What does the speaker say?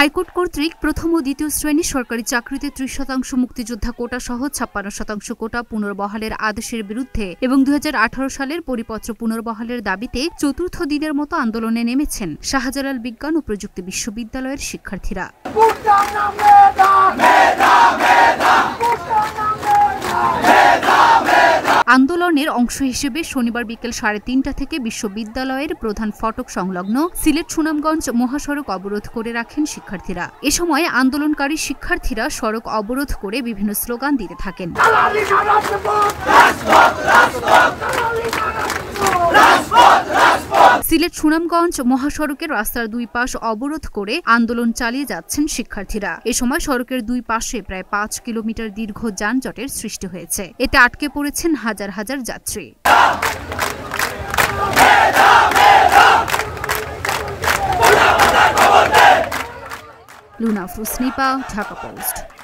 high court কর্তৃক প্রথম ও দ্বিতীয় শ্রেণীর সরকারি চাকরিতে ত্রিশ শতাংশ মুক্তিযোদ্ধা কোটা সহ ছাপ্পান্ন শতাংশ কোটা পুনর্বহালের আদেশের বিরুদ্ধে এবং দু সালের পরিপত্র পুনর্বহালের দাবিতে চতুর্থ দিনের মতো আন্দোলনে নেমেছেন শাহজালাল বিজ্ঞান ও প্রযুক্তি বিশ্ববিদ্যালয়ের শিক্ষার্থীরা আন্দোলনের অংশ হিসেবে শনিবার বিকেল সাড়ে তিনটা থেকে বিশ্ববিদ্যালয়ের প্রধান ফটক সংলগ্ন সিলেট সুনামগঞ্জ মহাসড়ক অবরোধ করে রাখেন শিক্ষার্থীরা এ সময় আন্দোলনকারী শিক্ষার্থীরা সড়ক অবরোধ করে বিভিন্ন স্লোগান দিতে থাকেন সিলেট সুনামগঞ্জ মহাসড়কের রাস্তার দুই পাশ অবরোধ করে আন্দোলন চালিয়ে যাচ্ছেন শিক্ষার্থীরা এ সময় সড়কের দুই পাশে প্রায় পাঁচ কিলোমিটার দীর্ঘ যানজটের সৃষ্টি হয়েছে এতে আটকে পড়েছেন হাজার হাজার যাত্রী লুনা ফুসনিপা ঢাকা পোস্ট